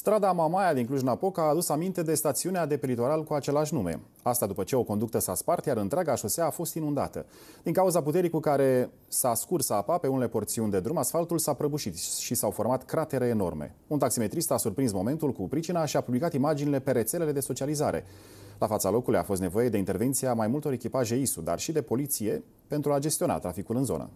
Strada Mamaia din Cluj-Napoca a adus aminte de stațiunea de pe litoral cu același nume. Asta după ce o conductă s-a spart, iar întreaga șosea a fost inundată. Din cauza puterii cu care s-a scurs apa pe unele porțiuni de drum, asfaltul s-a prăbușit și s-au format cratere enorme. Un taximetrist a surprins momentul cu pricina și a publicat imaginile pe rețelele de socializare. La fața locului a fost nevoie de intervenția mai multor echipaje ISU, dar și de poliție pentru a gestiona traficul în zonă.